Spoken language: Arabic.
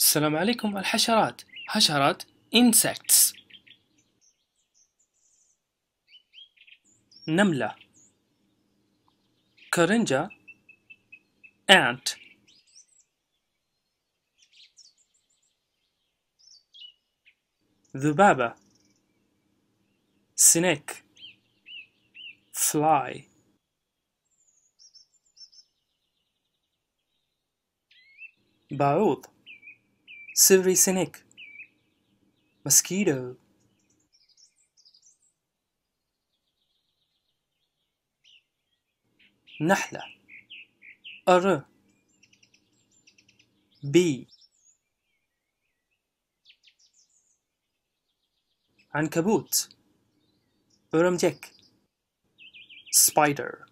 السلام عليكم الحشرات حشرات insects نملة كرنجة ant ذبابة snake fly بعوض Sivrisinik Mosquito نحلة أر بي عنكبوت örümcek spider